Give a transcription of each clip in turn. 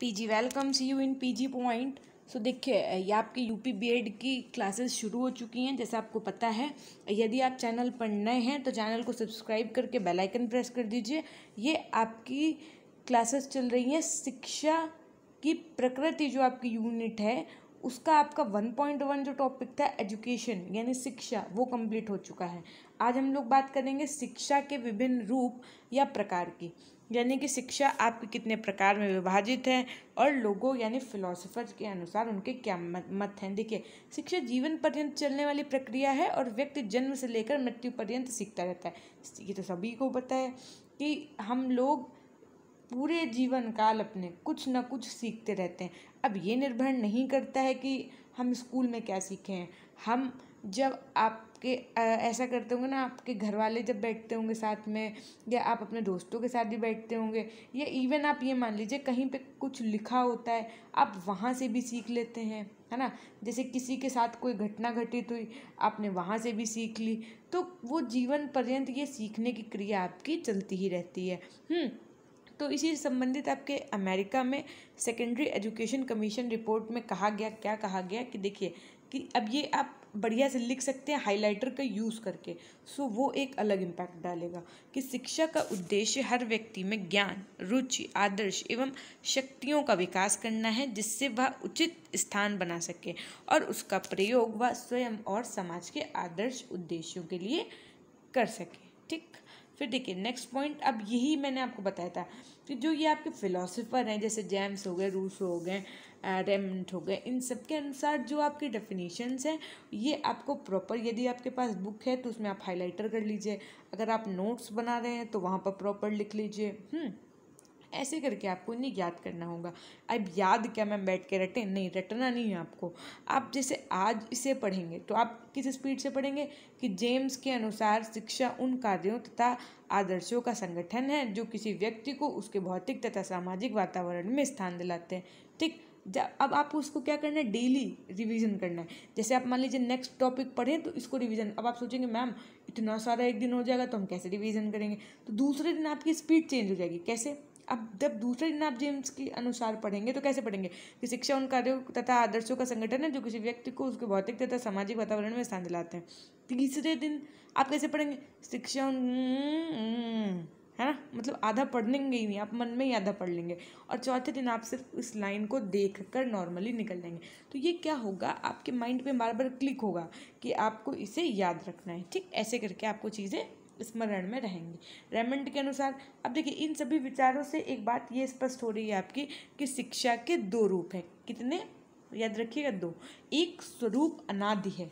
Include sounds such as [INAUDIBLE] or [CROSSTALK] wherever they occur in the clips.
PG welcomes you in PG point so देखिए ये आपकी यूपी बीएड की क्लासेस शुरू हो चुकी हैं जैसा आपको पता है यदि आप चैनल पर नए हैं तो चैनल को सब्सक्राइब करके बेल आइकन प्रेस कर दीजिए ये आपकी क्लासेस चल रही हैं शिक्षा की प्रकृति जो आपकी यूनिट है उसका आपका वन पॉइंट वन जो टॉपिक था एजुकेशन यानी शिक्षा वो कंप्लीट हो चुका है आज हम लोग बात करेंगे शिक्षा के विभिन्न रूप या प्रकार की यानी कि शिक्षा आपके कितने प्रकार में विभाजित है और लोगों यानी फिलोसोफर के अनुसार उनके क्या मत हैं देखिए शिक्षा जीवन पर्यंत चलने वाली प्रक्रिया है और व्यक्ति जन्म से लेकर मृत्यु पर्यंत सीखता रहता है ये तो सभी को पता है कि हम लोग पूरे जीवन काल अपने कुछ ना कुछ सीखते रहते हैं अब ये निर्भर नहीं करता है कि हम स्कूल में क्या सीखे हैं हम जब आप आपके ऐसा करते होंगे ना आपके घर वाले जब बैठते होंगे साथ में या आप अपने दोस्तों के साथ भी बैठते होंगे या इवन आप ये मान लीजिए कहीं पे कुछ लिखा होता है आप वहाँ से भी सीख लेते हैं है ना जैसे किसी के साथ कोई घटना घटित तो हुई आपने वहाँ से भी सीख ली तो वो जीवन पर्यंत ये सीखने की क्रिया आपकी चलती ही रहती है हम्म, तो इसी संबंधित आपके अमेरिका में सेकेंडरी एजुकेशन कमीशन रिपोर्ट में कहा गया क्या कहा गया कि देखिए कि अब ये आप बढ़िया से लिख सकते हैं हाइलाइटर का यूज़ करके सो वो एक अलग इम्पैक्ट डालेगा कि शिक्षा का उद्देश्य हर व्यक्ति में ज्ञान रुचि आदर्श एवं शक्तियों का विकास करना है जिससे वह उचित स्थान बना सके और उसका प्रयोग वह स्वयं और समाज के आदर्श उद्देश्यों के लिए कर सके ठीक फिर देखिए नेक्स्ट पॉइंट अब यही मैंने आपको बताया था कि जो ये आपके फिलोसोफर हैं जैसे जेम्स हो गए रूस हो गए रेमेंट हो गए इन सब के अनुसार जो आपके डेफिनेशंस हैं ये आपको प्रॉपर यदि आपके पास बुक है तो उसमें आप हाईलाइटर कर लीजिए अगर आप नोट्स बना रहे हैं तो वहाँ पर प्रॉपर लिख लीजिए हम्म, ऐसे करके आपको इन्हें याद करना होगा अब याद क्या मैम बैठ के रटें नहीं रटना नहीं है आपको आप जैसे आज इसे पढ़ेंगे तो आप किस स्पीड से पढ़ेंगे कि जेम्स के अनुसार शिक्षा उन कार्यों तथा आदर्शों का संगठन है जो किसी व्यक्ति को उसके भौतिक तथा सामाजिक वातावरण में स्थान दिलाते हैं ठीक अब आपको उसको क्या करना है डेली रिवीजन करना है जैसे आप मान लीजिए नेक्स्ट टॉपिक पढ़ें तो इसको रिवीजन अब आप सोचेंगे मैम इतना सारा एक दिन हो जाएगा तो हम कैसे रिवीजन करेंगे तो दूसरे दिन आपकी स्पीड चेंज हो जाएगी कैसे अब जब दूसरे दिन आप जेम्स के अनुसार पढ़ेंगे तो कैसे पढ़ेंगे कि शिक्षा उन कार्यों तथा आदर्शों का संगठन है जो किसी व्यक्ति को उसके भौतिक तथा सामाजिक वातावरण में स्थान दिलाते हैं तीसरे दिन आप कैसे पढ़ेंगे शिक्षा उन हम्म, हम्म, है ना मतलब आधा पढ़ने ही नहीं आप मन में ही आधा पढ़ लेंगे और चौथे दिन आप सिर्फ इस लाइन को देख कर नॉर्मली निकल लेंगे तो ये क्या होगा आपके माइंड में बार बार क्लिक होगा कि आपको इसे याद रखना है ठीक ऐसे करके आपको चीज़ें स्मरण में रहेंगी रेमंड के अनुसार अब देखिए इन सभी विचारों से एक बात ये स्पष्ट हो रही है आपकी कि शिक्षा के दो रूप हैं कितने याद रखिएगा दो एक स्वरूप अनादि है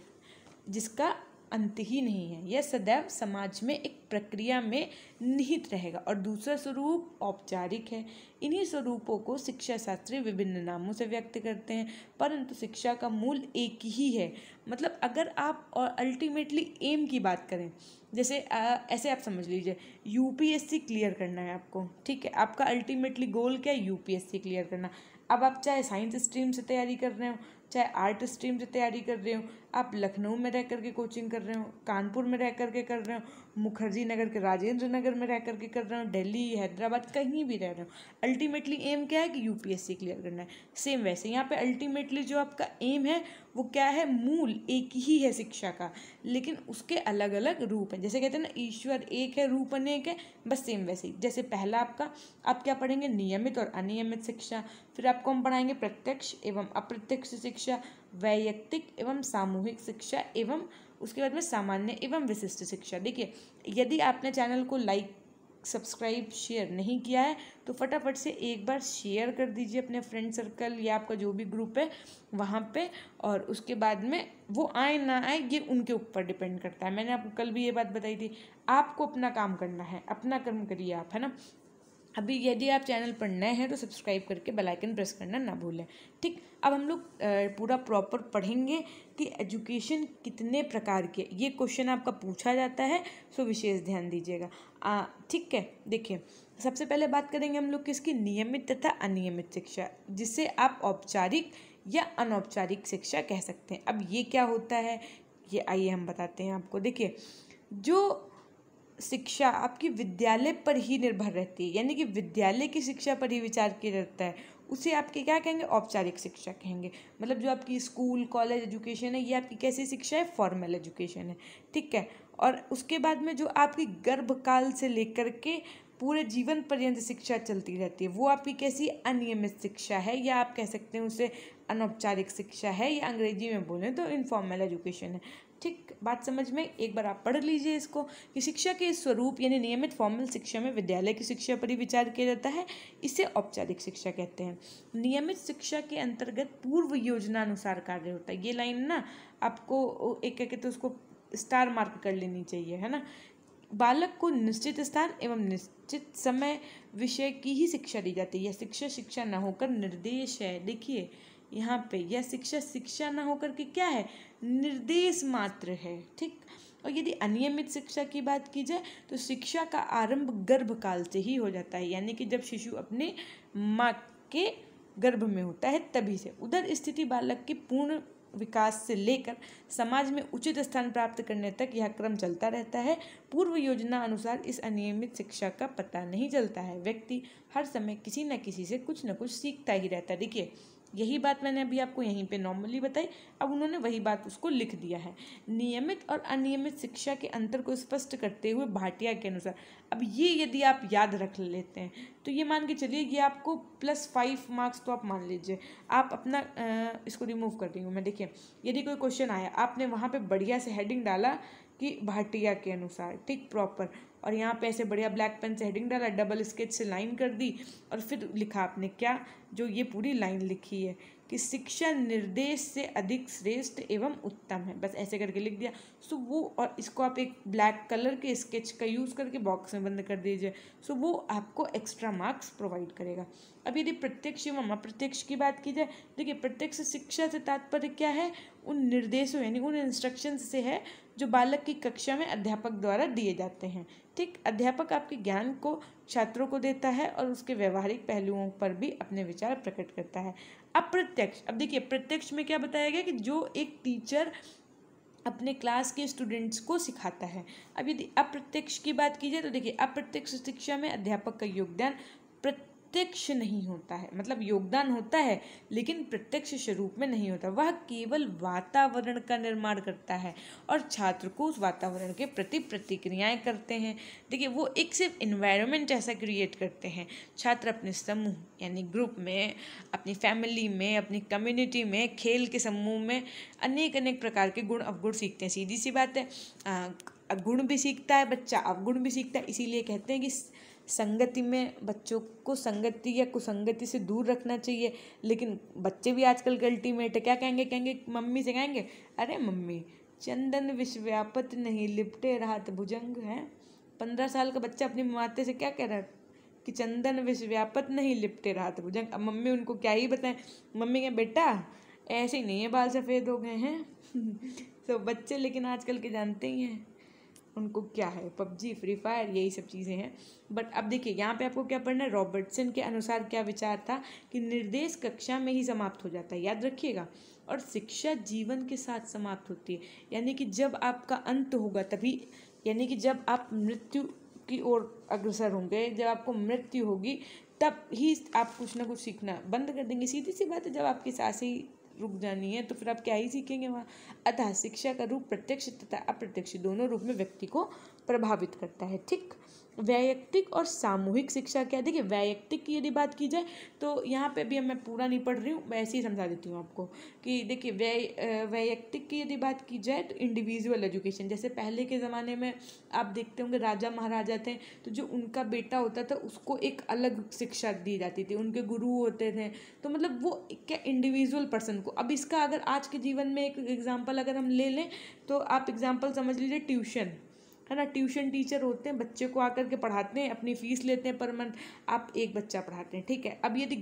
जिसका अंत ही नहीं है यह सदैव समाज में एक प्रक्रिया में निहित रहेगा और दूसरा स्वरूप औपचारिक है इन्हीं स्वरूपों को शिक्षा शास्त्री विभिन्न नामों से व्यक्त करते हैं परंतु शिक्षा का मूल एक ही है मतलब अगर आप और अल्टीमेटली एम की बात करें जैसे आ, ऐसे आप समझ लीजिए यूपीएससी क्लियर करना है आपको ठीक है आपका अल्टीमेटली गोल क्या है यूपीएससी क्लियर करना अब आप चाहे साइंस स्ट्रीम से तैयारी कर रहे हो चाहे आर्ट स्ट्रीम से तैयारी कर रहे हो आप लखनऊ में रह करके कोचिंग कर रहे हो कानपुर में रह करके कर रहे हो मुखर्जी नगर के राजेंद्र नगर में रह करके कर रहे हो दिल्ली हैदराबाद कहीं भी रह रहे हो अल्टीमेटली एम क्या है कि यूपीएससी क्लियर करना है सेम वैसे यहाँ पे अल्टीमेटली जो आपका एम है वो क्या है मूल एक ही है शिक्षा का लेकिन उसके अलग अलग रूप हैं जैसे कहते हैं ना ईश्वर एक है रूप अनेक है बस सेम वैसे ही जैसे पहला आपका आप क्या पढ़ेंगे नियमित और अनियमित शिक्षा फिर आपको हम पढ़ाएंगे प्रत्यक्ष एवं अप्रत्यक्ष शिक्षा शिक्षा वैयक्तिक एवं सामूहिक शिक्षा एवं उसके बाद में सामान्य एवं विशिष्ट शिक्षा देखिए यदि आपने चैनल को लाइक सब्सक्राइब शेयर नहीं किया है तो फटाफट से एक बार शेयर कर दीजिए अपने फ्रेंड सर्कल या आपका जो भी ग्रुप है वहाँ पे और उसके बाद में वो आए ना आए ये उनके ऊपर डिपेंड करता है मैंने आपको कल भी ये बात बताई थी आपको अपना काम करना है अपना कर्म करिए आप है ना अभी यदि आप चैनल पर नए हैं तो सब्सक्राइब करके बेल आइकन प्रेस करना ना भूलें ठीक अब हम लोग पूरा प्रॉपर पढ़ेंगे कि एजुकेशन कितने प्रकार के ये क्वेश्चन आपका पूछा जाता है सो विशेष ध्यान दीजिएगा ठीक है देखिए सबसे पहले बात करेंगे हम लोग किसकी नियमित तथा अनियमित शिक्षा जिसे आप औपचारिक या अनौपचारिक शिक्षा कह सकते हैं अब ये क्या होता है ये आइए हम बताते हैं आपको देखिए जो शिक्षा आपकी विद्यालय पर ही निर्भर रहती है यानी कि विद्यालय की शिक्षा पर ही विचार किया जाता है उसे आपके क्या कहेंगे औपचारिक शिक्षा कहेंगे मतलब जो आपकी स्कूल कॉलेज एजुकेशन है ये आपकी कैसी शिक्षा है फॉर्मल एजुकेशन है ठीक है और उसके बाद में जो आपकी गर्भकाल से लेकर के पूरे जीवन पर्यंत शिक्षा चलती रहती है वो आपकी कैसी अनियमित शिक्षा है या आप कह सकते हैं उसे अनौपचारिक शिक्षा है या अंग्रेजी में बोलें तो इनफॉर्मल एजुकेशन है ठीक बात समझ में एक बार आप पढ़ लीजिए इसको कि शिक्षा के स्वरूप यानी नियमित फॉर्मल शिक्षा में विद्यालय की शिक्षा पर ही विचार किया जाता है इसे औपचारिक शिक्षा कहते हैं नियमित शिक्षा के अंतर्गत पूर्व योजना अनुसार कार्य होता है ये लाइन ना आपको एक कहते तो उसको स्टार मार्क कर लेनी चाहिए है ना बालक को निश्चित स्थान एवं निश्चित समय विषय की ही शिक्षा दी जाती है यह शिक्षा शिक्षा न होकर निर्देश है देखिए यहाँ पे यह शिक्षा शिक्षा ना होकर के क्या है निर्देश मात्र है ठीक और यदि अनियमित शिक्षा की बात की जाए तो शिक्षा का आरंभ गर्भकाल से ही हो जाता है यानी कि जब शिशु अपने माँ के गर्भ में होता है तभी से उधर स्थिति बालक के पूर्ण विकास से लेकर समाज में उचित स्थान प्राप्त करने तक यह क्रम चलता रहता है पूर्व योजना अनुसार इस अनियमित शिक्षा का पता नहीं चलता है व्यक्ति हर समय किसी न किसी से कुछ न कुछ सीखता ही रहता है देखिए यही बात मैंने अभी आपको यहीं पे नॉर्मली बताई अब उन्होंने वही बात उसको लिख दिया है नियमित और अनियमित शिक्षा के अंतर को स्पष्ट करते हुए भाटिया के अनुसार अब ये यदि आप याद रख लेते हैं तो ये मान के चलिए ये आपको प्लस फाइव मार्क्स तो आप मान लीजिए आप अपना आ, इसको रिमूव कर रही हूँ मैं देखिए यदि कोई क्वेश्चन आया आपने वहाँ पर बढ़िया से हेडिंग डाला कि भाटिया के अनुसार ठीक प्रॉपर और यहाँ पे ऐसे बढ़िया ब्लैक पेन से हेडिंग डाला डबल स्केच से लाइन कर दी और फिर लिखा आपने क्या जो ये पूरी लाइन लिखी है कि शिक्षा निर्देश से अधिक श्रेष्ठ एवं उत्तम है बस ऐसे करके लिख दिया सो वो और इसको आप एक ब्लैक कलर के स्केच का यूज़ करके बॉक्स में बंद कर दीजिए सो वो आपको एक्स्ट्रा मार्क्स प्रोवाइड करेगा अब यदि प्रत्यक्ष एवं अप्रत्यक्ष की बात की जाए देखिए प्रत्यक्ष शिक्षा से तात्पर्य क्या है उन निर्देशों यानी उन इंस्ट्रक्शन से है जो बालक की कक्षा में अध्यापक द्वारा दिए जाते हैं ठीक अध्यापक आपके ज्ञान को छात्रों को देता है और उसके व्यवहारिक पहलुओं पर भी अपने विचार प्रकट करता है अप्रत्यक्ष अब देखिए प्रत्यक्ष में क्या बताया गया कि जो एक टीचर अपने क्लास के स्टूडेंट्स को सिखाता है अब यदि अप्रत्यक्ष की बात की जाए तो देखिए अप्रत्यक्ष शिक्षा में अध्यापक का योगदान प्रत्यक्ष प्रत्यक्ष नहीं होता है मतलब योगदान होता है लेकिन प्रत्यक्ष स्वरूप में नहीं होता वह केवल वातावरण का निर्माण करता है और छात्र को उस वातावरण के प्रति प्रतिक्रियाएं करते हैं देखिए वो एक सिर्फ इन्वायरमेंट ऐसा क्रिएट करते हैं छात्र अपने समूह यानी ग्रुप में अपनी फैमिली में अपनी कम्युनिटी में खेल के समूह में अनेक अनेक प्रकार के गुण अवगुण सीखते हैं सीधी सी बात है आ, गुण भी सीखता है बच्चा अवगुण भी सीखता है इसीलिए कहते हैं कि संगति में बच्चों को संगति या कुसंगति से दूर रखना चाहिए लेकिन बच्चे भी आजकल के अल्टीमेट है क्या कहेंगे कहेंगे मम्मी से कहेंगे अरे मम्मी चंदन विश्वव्यापत नहीं लिपटे राहत भुजंग हैं पंद्रह साल का बच्चा अपनी माते से क्या कह रहा है कि चंदन विश्वव्यापत नहीं लिपटे राहत भुजंग अब मम्मी उनको क्या ही बताएं मम्मी कहें बेटा ऐसे ही नहीं है बाल सफ़ेद हो गए हैं [LAUGHS] तो बच्चे लेकिन आजकल के जानते ही हैं उनको क्या है पबजी फ्री फायर यही सब चीज़ें हैं बट अब देखिए यहाँ पे आपको क्या पढ़ना है रॉबर्टसन के अनुसार क्या विचार था कि निर्देश कक्षा में ही समाप्त हो जाता है याद रखिएगा और शिक्षा जीवन के साथ समाप्त होती है यानी कि जब आपका अंत होगा तभी यानी कि जब आप मृत्यु की ओर अग्रसर होंगे जब आपको मृत्यु होगी तब ही आप कुछ ना कुछ सीखना बंद कर देंगे सीधी सी बात है जब आपकी सांसें रुक जानी है तो फिर आप क्या ही सीखेंगे वहाँ अतः शिक्षा का रूप प्रत्यक्ष तथा अप्रत्यक्ष दोनों रूप में व्यक्ति को प्रभावित करता है ठीक वैयक्तिक और सामूहिक शिक्षा क्या है देखिए वैयक्तिक की यदि बात की जाए तो यहाँ पे भी मैं पूरा नहीं पढ़ रही हूँ मैं ऐसे ही समझा देती हूँ आपको कि देखिए वै वैयक्तिक की यदि बात की जाए तो इंडिविजुअल एजुकेशन जैसे पहले के ज़माने में आप देखते होंगे राजा महाराजा थे तो जो उनका बेटा होता था उसको एक अलग शिक्षा दी जाती थी उनके गुरु होते थे तो मतलब वो क्या इंडिविजुअल पर्सन को अब इसका अगर आज के जीवन में एक एग्ज़ाम्पल अगर हम ले लें तो आप एग्ज़ाम्पल समझ लीजिए ट्यूशन है ना ट्यूशन टीचर होते हैं बच्चे को आकर के पढ़ाते हैं अपनी फ़ीस लेते हैं पर मंथ आप एक बच्चा पढ़ाते हैं ठीक है अब यदि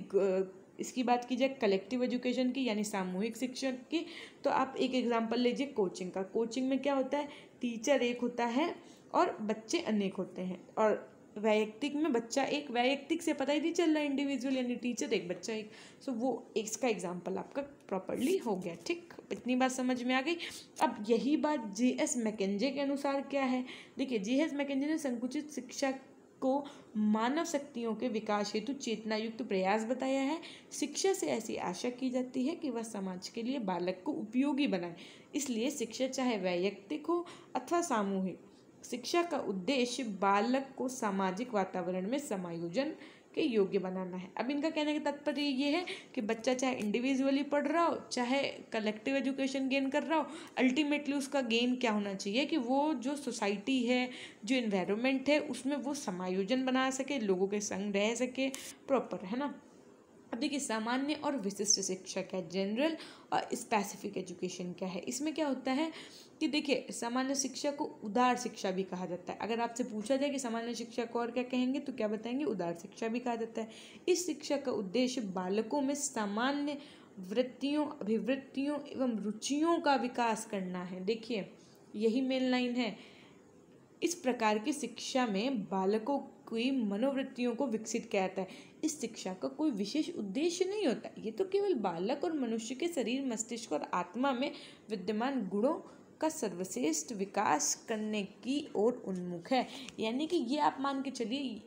इसकी बात की जाए कलेक्टिव एजुकेशन की यानी सामूहिक शिक्षण की तो आप एक एग्जांपल लीजिए कोचिंग का कोचिंग में क्या होता है टीचर एक होता है और बच्चे अनेक होते हैं और वैयक्तिक में बच्चा एक वैयक्तिक से पता ही नहीं चल रहा है इंडिविजुअल यानी टीचर एक बच्चा एक सो so, वो इसका एग्जाम्पल आपका प्रॉपरली हो गया ठीक इतनी बात समझ में आ गई अब यही बात जे एस मैकेजे के अनुसार क्या है देखिए जे एस मैकेजे ने संकुचित शिक्षा को मानव शक्तियों के विकास हेतु चेतना युक्त प्रयास बताया है शिक्षा से ऐसी आशा की जाती है कि वह समाज के लिए बालक को उपयोगी बनाए इसलिए शिक्षा चाहे वैयक्तिक हो अथवा सामूहिक शिक्षा का उद्देश्य बालक को सामाजिक वातावरण में समायोजन के योग्य बनाना है अब इनका कहने का तात्पर्य ये है कि बच्चा चाहे इंडिविजुअली पढ़ रहा हो चाहे कलेक्टिव एजुकेशन गेन कर रहा हो अल्टीमेटली उसका गेन क्या होना चाहिए कि वो जो सोसाइटी है जो इन्वायरमेंट है उसमें वो समायोजन बना सके लोगों के संग रह सके प्रॉपर है ना अब देखिए सामान्य और विशिष्ट शिक्षा क्या है जनरल और स्पेसिफिक एजुकेशन क्या है इसमें क्या होता है कि देखिए सामान्य शिक्षा को उदार शिक्षा भी कहा जाता है अगर आपसे पूछा जाए कि सामान्य शिक्षा को और क्या कहेंगे तो क्या बताएंगे उदार शिक्षा भी कहा जाता है इस शिक्षा का उद्देश्य बालकों में सामान्य वृत्तियों अभिवृत्तियों एवं रुचियों का विकास करना है देखिए यही मेन लाइन है इस प्रकार की शिक्षा में बालकों हुई मनोवृत्तियों को विकसित कहता है इस शिक्षा का कोई विशेष उद्देश्य नहीं होता ये तो केवल बालक और मनुष्य के शरीर मस्तिष्क और आत्मा में विद्यमान गुणों का सर्वश्रेष्ठ विकास करने की ओर उन्मुख है यानी कि ये आप मान के चलिए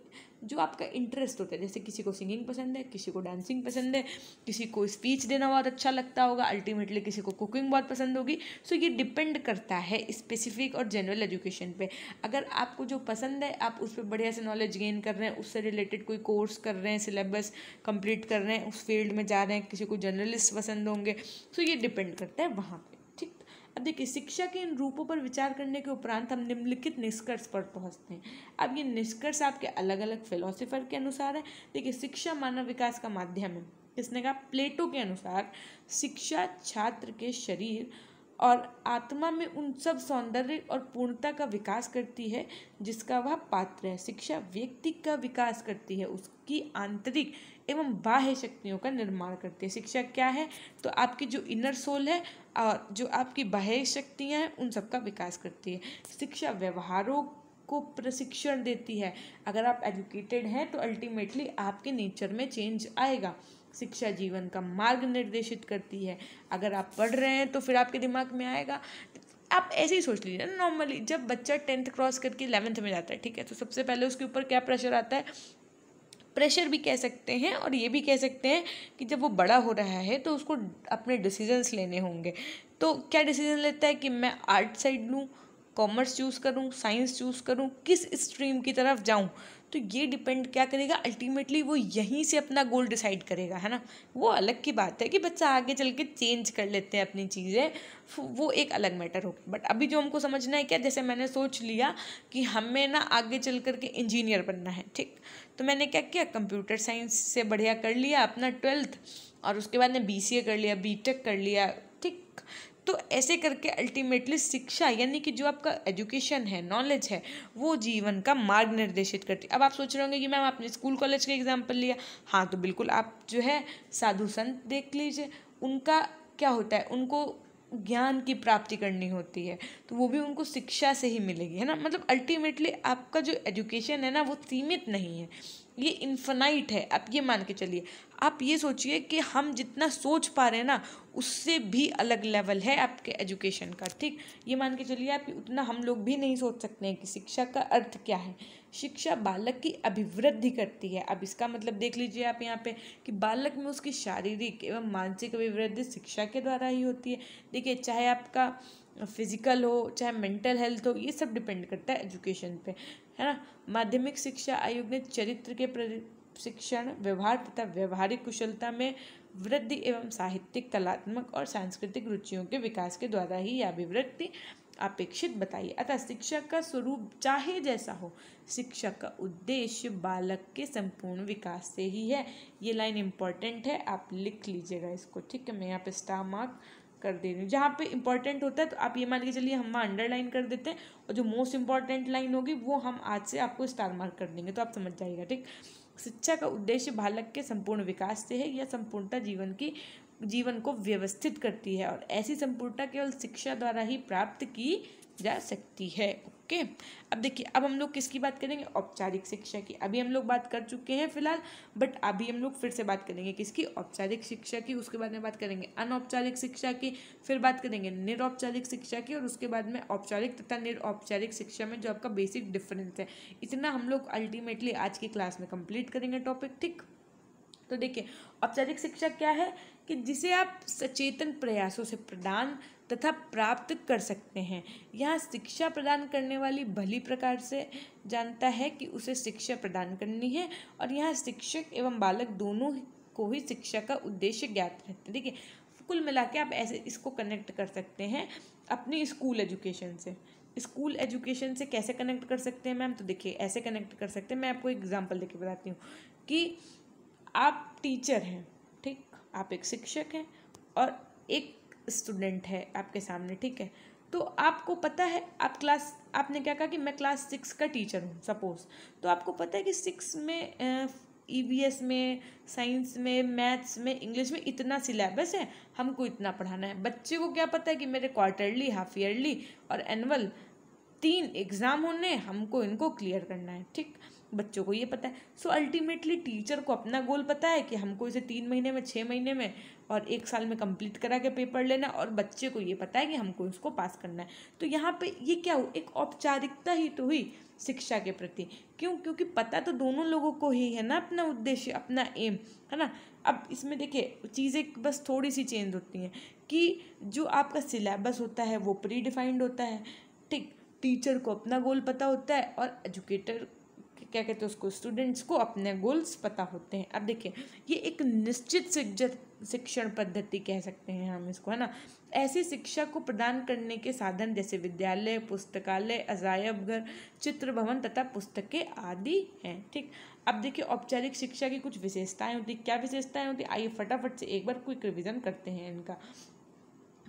जो आपका इंटरेस्ट होता है जैसे किसी को सिंगिंग पसंद है किसी को डांसिंग पसंद है किसी को स्पीच देना बहुत अच्छा लगता होगा अल्टीमेटली किसी को कुकिंग बहुत पसंद होगी सो ये डिपेंड करता है स्पेसिफिक और जनरल एजुकेशन पे अगर आपको जो पसंद है आप उस पर बढ़िया से नॉलेज गेन कर रहे हैं उससे रिलेटेड कोई कोर्स कर रहे हैं सिलेबस कंप्लीट कर रहे हैं उस फील्ड में जा रहे हैं किसी को जर्नलिस्ट पसंद होंगे सो ये डिपेंड करता है वहाँ पर अब देखिए शिक्षा के इन रूपों पर विचार करने के उपरांत हम निम्नलिखित निष्कर्ष पर पहुंचते हैं अब ये निष्कर्ष आपके अलग अलग फिलोसोफर के अनुसार है देखिए शिक्षा मानव विकास का माध्यम है किसने कहा प्लेटो के अनुसार शिक्षा छात्र के शरीर और आत्मा में उन सब सौंदर्य और पूर्णता का विकास करती है जिसका वह पात्र है शिक्षा व्यक्ति का विकास करती है उसकी आंतरिक एवं बाह्य शक्तियों का निर्माण करती है शिक्षा क्या है तो आपकी जो इनर सोल है और जो आपकी बाह्य शक्तियाँ हैं उन सबका विकास करती है शिक्षा व्यवहारों को प्रशिक्षण देती है अगर आप एजुकेटेड हैं तो अल्टीमेटली आपके नेचर में चेंज आएगा शिक्षा जीवन का मार्ग निर्देशित करती है अगर आप पढ़ रहे हैं तो फिर आपके दिमाग में आएगा आप ऐसे ही सोच लीजिए ना नॉर्मली जब बच्चा टेंथ क्रॉस करके इलेवेंथ में जाता है ठीक है तो सबसे पहले उसके ऊपर क्या प्रेशर आता है प्रेशर भी कह सकते हैं और ये भी कह सकते हैं कि जब वो बड़ा हो रहा है तो उसको अपने डिसीजंस लेने होंगे तो क्या डिसीजन लेता है कि मैं आर्ट साइड लूँ कॉमर्स चूज़ करूँ साइंस चूज़ करूँ किस स्ट्रीम की तरफ जाऊँ तो ये डिपेंड क्या करेगा अल्टीमेटली वो यहीं से अपना गोल डिसाइड करेगा है ना वो अलग की बात है कि बच्चा आगे चल के चेंज कर लेते हैं अपनी चीज़ें वो एक अलग मैटर हो बट अभी जो हमको समझना है क्या जैसे मैंने सोच लिया कि हमें ना आगे चल करके इंजीनियर बनना है ठीक तो मैंने क्या किया कंप्यूटर साइंस से बढ़िया कर लिया अपना ट्वेल्थ और उसके बाद ने बी कर लिया बी कर लिया ठीक तो ऐसे करके अल्टीमेटली शिक्षा यानी कि जो आपका एजुकेशन है नॉलेज है वो जीवन का मार्ग निर्देशित करती है अब आप सोच रहे होंगे कि मैम आपने स्कूल कॉलेज का एग्जाम्पल लिया हाँ तो बिल्कुल आप जो है साधु संत देख लीजिए उनका क्या होता है उनको ज्ञान की प्राप्ति करनी होती है तो वो भी उनको शिक्षा से ही मिलेगी है ना मतलब अल्टीमेटली आपका जो एजुकेशन है ना वो सीमित नहीं है ये इन्फनाइट है आप ये मान के चलिए आप ये सोचिए कि हम जितना सोच पा रहे हैं ना उससे भी अलग लेवल है आपके एजुकेशन का ठीक ये मान के चलिए आप उतना हम लोग भी नहीं सोच सकते हैं कि शिक्षा का अर्थ क्या है शिक्षा बालक की अभिवृद्धि करती है अब इसका मतलब देख लीजिए आप यहाँ पे कि बालक में उसकी शारीरिक एवं मानसिक अभिवृद्धि शिक्षा के द्वारा ही होती है देखिए चाहे आपका फिजिकल हो चाहे मेंटल हेल्थ हो ये सब डिपेंड करता है एजुकेशन पे है ना माध्यमिक शिक्षा आयोग ने चरित्र के प्रशिक्षण व्यवहार तथा व्यवहारिक कुशलता में वृद्धि एवं साहित्यिक कलात्मक और सांस्कृतिक रुचियों के विकास के द्वारा ही यह अभिवृत्ति अपेक्षित बताई अतः शिक्षक का स्वरूप चाहे जैसा हो शिक्षक का उद्देश्य बालक के संपूर्ण विकास से ही है ये लाइन इम्पॉर्टेंट है आप लिख लीजिएगा इसको ठीक है मैं यहाँ पे स्टार मार्क कर दे रही हूँ जहाँ पे इंपॉर्टेंट होता है तो आप ये मान के चलिए हम अंडरलाइन कर देते हैं और जो मोस्ट इंपॉर्टेंट लाइन होगी वो हम आज से आपको स्टार मार्क कर देंगे तो आप समझ जाइएगा ठीक शिक्षा का उद्देश्य बालक के संपूर्ण विकास से है या संपूर्णता जीवन की जीवन को व्यवस्थित करती है और ऐसी संपूर्णता केवल शिक्षा द्वारा ही प्राप्त की जा सकती है ओके अब देखिए अब हम लोग किसकी बात करेंगे औपचारिक शिक्षा की अभी हम लोग बात कर चुके हैं फिलहाल बट अभी हम लोग फिर से बात करेंगे किसकी औपचारिक शिक्षा की उसके बाद में बात करेंगे अनौपचारिक शिक्षा की फिर बात करेंगे निरौपचारिक शिक्षा की और उसके बाद में औपचारिक तथा निरौपचारिक शिक्षा में जो आपका बेसिक डिफरेंस है इतना हम लोग अल्टीमेटली आज की क्लास में कंप्लीट करेंगे टॉपिक ठीक तो देखिए औपचारिक शिक्षा क्या है कि जिसे आप सचेतन प्रयासों से प्रदान तथा प्राप्त कर सकते हैं यहाँ शिक्षा प्रदान करने वाली भली प्रकार से जानता है कि उसे शिक्षा प्रदान करनी है और यहाँ शिक्षक एवं बालक दोनों को ही शिक्षा का उद्देश्य ज्ञात रहता है देखिए कुल मिला के आप ऐसे इसको कनेक्ट कर सकते हैं अपनी स्कूल एजुकेशन से स्कूल एजुकेशन से कैसे कनेक्ट कर सकते हैं मैम तो देखिए ऐसे कनेक्ट कर सकते हैं मैं आपको एग्जांपल देके बताती हूँ कि आप टीचर हैं ठीक आप एक शिक्षक हैं और एक स्टूडेंट है आपके सामने ठीक है तो आपको पता है आप क्लास आपने क्या कहा कि मैं क्लास सिक्स का टीचर हूँ सपोज तो आपको पता है कि सिक्स में ई e में साइंस में मैथ्स में इंग्लिश में इतना सिलेबस है हमको इतना पढ़ाना है बच्चे को क्या पता है कि मेरे क्वार्टरली हाफ ईयरली और एनअल तीन एग्ज़ाम होने हमको इनको क्लियर करना है ठीक बच्चों को ये पता है सो अल्टीमेटली टीचर को अपना गोल पता है कि हमको इसे तीन महीने में छः महीने में और एक साल में कंप्लीट करा के पेपर लेना और बच्चे को ये पता है कि हमको इसको पास करना है तो यहाँ पे ये क्या हो एक औपचारिकता ही तो हुई शिक्षा के प्रति क्यों क्योंकि पता तो दोनों लोगों को ही है ना अपना उद्देश्य अपना एम है ना अब इसमें देखिए चीज़ें बस थोड़ी सी चेंज होती हैं कि जो आपका सिलेबस होता है वो प्री डिफाइंड होता है ठीक टीचर को अपना गोल पता होता है और एजुकेटर क्या कहते हैं उसको स्टूडेंट्स को अपने गोल्स पता होते हैं अब देखिए ये एक निश्चित शिक्षण पद्धति कह सकते हैं हम इसको है ना ऐसी शिक्षा को प्रदान करने के साधन जैसे विद्यालय पुस्तकालय अजायब घर चित्र भवन तथा पुस्तकें आदि हैं ठीक अब देखिए औपचारिक शिक्षा की कुछ विशेषताएं होती क्या विशेषताएं होती आइए फटाफट से एक बार क्विक रिविजन करते हैं इनका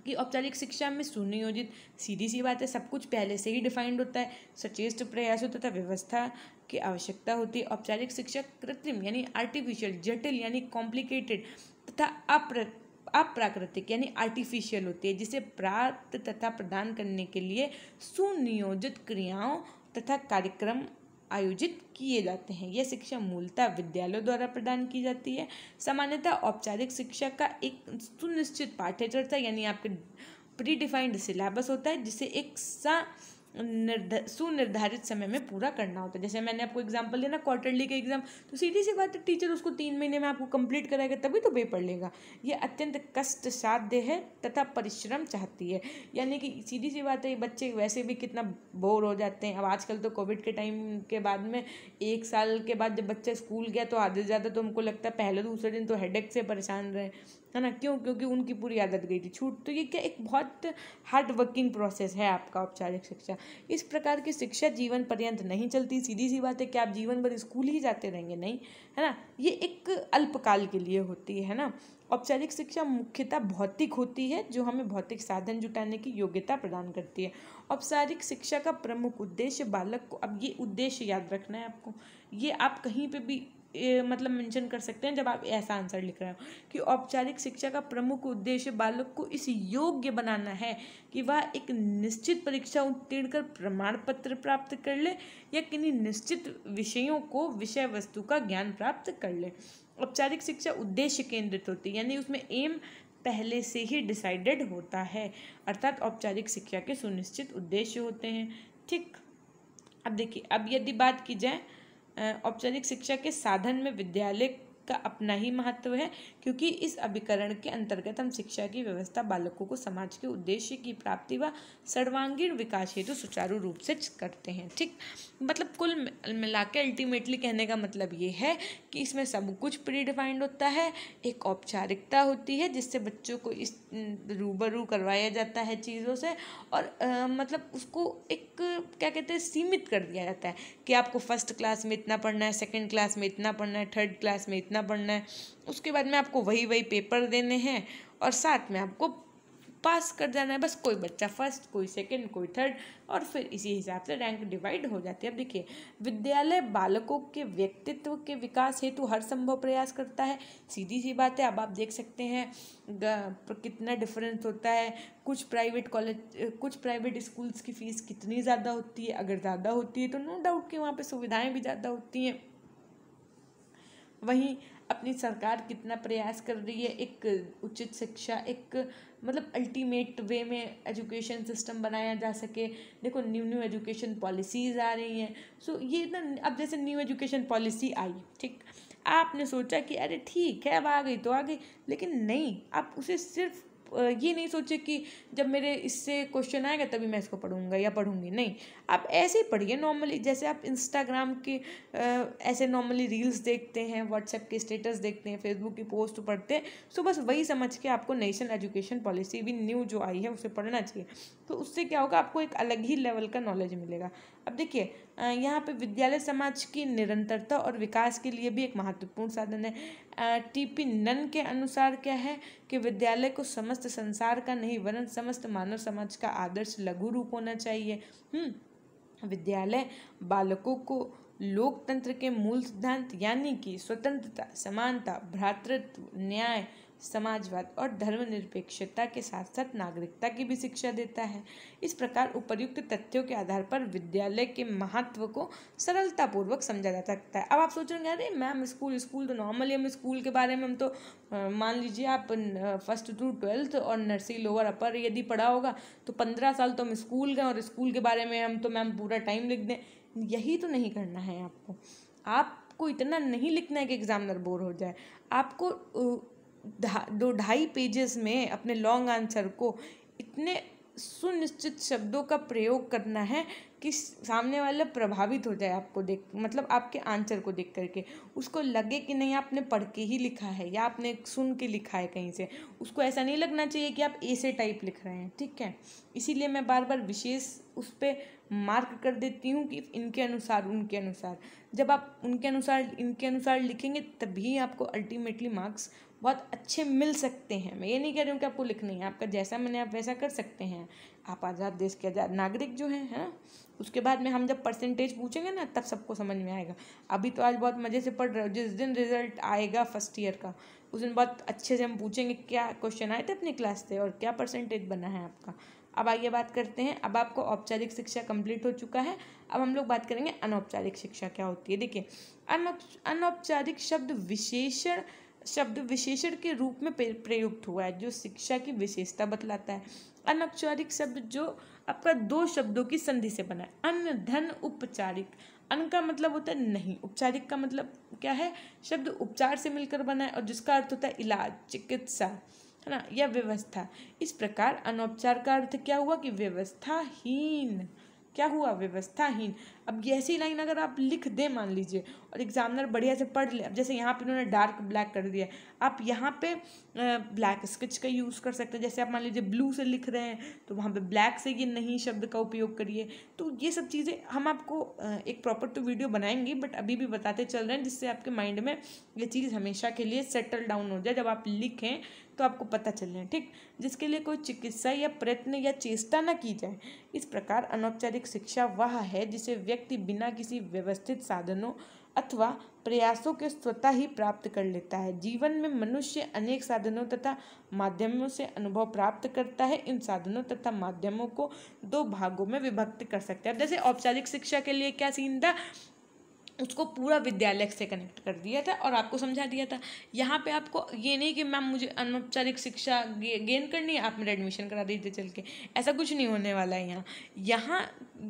कि औपचारिक शिक्षा में सुनियोजित सीधी सी बात है सब कुछ पहले से ही डिफाइंड होता है सचेष्ट प्रयासों तथा व्यवस्था की आवश्यकता होती है औपचारिक शिक्षा कृत्रिम यानी आर्टिफिशियल जटिल यानी कॉम्प्लिकेटेड तथा अप्र अप्राकृतिक यानी आर्टिफिशियल होती है जिसे प्राप्त तथा प्रदान करने के लिए सुनियोजित क्रियाओं तथा कार्यक्रम आयोजित किए जाते हैं यह शिक्षा मूलतः विद्यालयों द्वारा प्रदान की जाती है सामान्यतः औपचारिक शिक्षा का एक सुनिश्चित पाठ्यचर्चा यानी आपके प्री डिफाइंड सिलेबस होता है जिसे एक सा निर्ध सुनिर्धारित समय में पूरा करना होता है जैसे मैंने आपको एग्जाम्पल दिया ना क्वार्टरली का एग्जाम तो सीधी सी बात है टीचर उसको तीन महीने में आपको कंप्लीट कराएगा तभी तो पेपर लेगा ये अत्यंत कष्ट साध्य है तथा परिश्रम चाहती है यानी कि सीधी सी बात है बच्चे वैसे भी कितना बोर हो जाते हैं अब आजकल तो कोविड के टाइम के बाद में एक साल के बाद जब बच्चा स्कूल गया तो आधे से ज़्यादा तो हमको लगता है पहले दूसरे दिन तो हेडेक से परेशान रहे है ना क्यों क्योंकि उनकी पूरी आदत गई थी छूट तो ये क्या एक बहुत हार्ड वर्किंग प्रोसेस है आपका औपचारिक शिक्षा इस प्रकार की शिक्षा जीवन पर्यंत नहीं चलती सीधी सी बात है कि आप जीवन भर स्कूल ही जाते रहेंगे नहीं है ना ये एक अल्पकाल के लिए होती है ना औपचारिक शिक्षा मुख्यतः भौतिक होती है जो हमें भौतिक साधन जुटाने की योग्यता प्रदान करती है औपचारिक शिक्षा का प्रमुख उद्देश्य बालक को अब ये उद्देश्य याद रखना है आपको ये आप कहीं पे भी मतलब मेंशन कर सकते हैं जब आप ऐसा आंसर लिख रहे हो कि औपचारिक शिक्षा का प्रमुख उद्देश्य बालक को इस योग्य बनाना है कि वह एक निश्चित परीक्षा उत्तीर्ण कर प्रमाण पत्र प्राप्त कर ले या किन्हीं निश्चित विषयों को विषय वस्तु का ज्ञान प्राप्त कर ले औपचारिक शिक्षा उद्देश्य केंद्रित होती है यानी उसमें एम पहले से ही डिसाइडेड होता है अर्थात औपचारिक शिक्षा के सुनिश्चित उद्देश्य होते हैं ठीक अब देखिए अब यदि बात की जाए औपचारिक शिक्षा के साधन में विद्यालय का अपना ही महत्व है क्योंकि इस अभिकरण के अंतर्गत हम शिक्षा की व्यवस्था बालकों को समाज के उद्देश्य की प्राप्ति व सर्वांगीण विकास हेतु तो सुचारू रूप से करते हैं ठीक मतलब कुल मिला के अल्टीमेटली कहने का मतलब ये है कि इसमें सब कुछ प्रीडिफाइंड होता है एक औपचारिकता होती है जिससे बच्चों को इस रूबरू करवाया जाता है चीज़ों से और आ, मतलब उसको एक क्या कहते हैं सीमित कर दिया जाता है कि आपको फर्स्ट क्लास में इतना पढ़ना है सेकेंड क्लास में इतना पढ़ना है थर्ड क्लास में इतना देना पड़ना है उसके बाद में आपको वही वही पेपर देने हैं और साथ में आपको पास कर जाना है बस कोई बच्चा फर्स्ट कोई सेकंड कोई थर्ड और फिर इसी हिसाब से रैंक डिवाइड हो जाती है अब देखिए विद्यालय बालकों के व्यक्तित्व के विकास हेतु हर संभव प्रयास करता है सीधी सी बात है अब आप देख सकते हैं कितना डिफरेंस होता है कुछ प्राइवेट कॉलेज कुछ प्राइवेट स्कूल्स की फ़ीस कितनी ज़्यादा होती है अगर ज़्यादा होती है तो नो डाउट कि वहाँ पर सुविधाएँ भी ज़्यादा होती हैं वहीं अपनी सरकार कितना प्रयास कर रही है एक उचित शिक्षा एक मतलब अल्टीमेट वे में एजुकेशन सिस्टम बनाया जा सके देखो न्यू न्यू एजुकेशन पॉलिसीज़ आ रही हैं सो ये ना अब जैसे न्यू एजुकेशन पॉलिसी आई ठीक आपने सोचा कि अरे ठीक है अब आ गई तो आ गई लेकिन नहीं आप उसे सिर्फ ये नहीं सोचे कि जब मेरे इससे क्वेश्चन आएगा तभी मैं इसको पढ़ूंगा या पढ़ूंगी नहीं आप ऐसे ही पढ़िए नॉर्मली जैसे आप इंस्टाग्राम के ऐसे नॉर्मली रील्स देखते हैं व्हाट्सएप के स्टेटस देखते हैं फेसबुक की पोस्ट पढ़ते हैं सो तो बस वही समझ के आपको नेशनल एजुकेशन पॉलिसी भी न्यू जो आई है उसे पढ़ना चाहिए तो उससे क्या होगा आपको एक अलग ही लेवल का नॉलेज मिलेगा अब देखिए यहाँ पे विद्यालय समाज की निरंतरता और विकास के लिए भी एक महत्वपूर्ण साधन है टी पी नन के अनुसार क्या है कि विद्यालय को समस्त संसार का नहीं वरन समस्त मानव समाज का आदर्श लघु रूप होना चाहिए हम्म, विद्यालय बालकों को लोकतंत्र के मूल सिद्धांत यानी कि स्वतंत्रता समानता भ्रातृत्व न्याय समाजवाद और धर्मनिरपेक्षता के साथ साथ नागरिकता की भी शिक्षा देता है इस प्रकार उपर्युक्त तथ्यों के आधार पर विद्यालय के महत्व को सरलतापूर्वक समझा जा सकता है अब आप सोच रहे हैं अरे मैम स्कूल स्कूल तो नॉर्मली हम स्कूल के बारे में हम तो मान लीजिए आप फर्स्ट टू ट्वेल्थ और नर्सरी लोअर अपर यदि पढ़ा होगा तो पंद्रह साल तो हम स्कूल गए और स्कूल के बारे में हम तो मैम पूरा टाइम लिख दें यही तो नहीं करना है आपको आपको इतना नहीं लिखना है कि एग्ज़ामिनर बोर हो जाए आपको दो ढाई पेजेस में अपने लॉन्ग आंसर को इतने सुनिश्चित शब्दों का प्रयोग करना है कि सामने वाला प्रभावित हो जाए आपको देख मतलब आपके आंसर को देख करके उसको लगे कि नहीं आपने पढ़ के ही लिखा है या आपने सुन के लिखा है कहीं से उसको ऐसा नहीं लगना चाहिए कि आप ऐसे टाइप लिख रहे हैं ठीक है इसीलिए मैं बार बार विशेष उस पर मार्क कर देती हूँ कि इनके अनुसार उनके अनुसार जब आप उनके अनुसार इनके अनुसार लिखेंगे तभी आपको अल्टीमेटली मार्क्स बहुत अच्छे मिल सकते हैं मैं ये नहीं कह रही हूँ कि आपको लिखना है आपका जैसा मैंने आप वैसा कर सकते हैं आप आज़ाद देश के आज़ाद नागरिक जो हैं है ना उसके बाद में हम जब परसेंटेज पूछेंगे ना तब सबको समझ में आएगा अभी तो आज बहुत मज़े से पढ़ रहे हो जिस दिन रिजल्ट आएगा फर्स्ट ईयर का उस दिन बहुत अच्छे से हम पूछेंगे क्या क्वेश्चन आए थे अपनी क्लास से और क्या परसेंटेज बना है आपका अब आइए बात करते हैं अब आपको औपचारिक शिक्षा कंप्लीट हो चुका है अब हम लोग बात करेंगे अनौपचारिक शिक्षा क्या होती है देखिए अनौप अनौपचारिक शब्द विशेषण शब्द विशेषण के रूप में प्रयुक्त हुआ है जो शिक्षा की विशेषता बतलाता है अनौपचारिक शब्द जो आपका दो शब्दों की संधि से बना है अन्न धन उपचारिक अन का मतलब होता है नहीं उपचारिक का मतलब क्या है शब्द उपचार से मिलकर बना है और जिसका अर्थ होता है इलाज चिकित्सा है ना या व्यवस्था इस प्रकार अनौपचार का अर्थ क्या हुआ कि व्यवस्थाहीन क्या हुआ व्यवस्थाहीन अब ऐसी लाइन अगर आप लिख दें मान लीजिए और एग्जामिनर बढ़िया से पढ़ ले अब जैसे यहाँ पे इन्होंने डार्क ब्लैक कर दिया आप यहाँ पे ब्लैक स्केच का यूज़ कर सकते हैं जैसे आप मान लीजिए ब्लू से लिख रहे हैं तो वहाँ पे ब्लैक से ये नहीं शब्द का उपयोग करिए तो ये सब चीज़ें हम आपको एक प्रॉपर तो वीडियो बनाएंगे बट अभी भी बताते चल रहे हैं जिससे आपके माइंड में ये चीज़ हमेशा के लिए सेटल डाउन हो जाए जब आप लिखें तो आपको पता चल जाए ठीक जिसके लिए कोई चिकित्सा या प्रयत्न या चेष्टा न की जाए इस प्रकार अनौपचारिक शिक्षा वह है जिसे व्यक्ति बिना किसी व्यवस्थित साधनों अथवा प्रयासों के स्वतः ही प्राप्त कर लेता है जीवन में मनुष्य अनेक साधनों तथा माध्यमों से अनुभव प्राप्त करता है इन साधनों तथा माध्यमों को दो भागों में विभक्त कर सकते हैं जैसे औपचारिक शिक्षा के लिए क्या सीन था उसको पूरा विद्यालय से कनेक्ट कर दिया था और आपको समझा दिया था यहाँ पे आपको ये नहीं कि मैम मुझे अनौपचारिक शिक्षा गेन करनी है आप मेरा एडमिशन करा दीजिए चल के ऐसा कुछ नहीं होने वाला है यहाँ यहाँ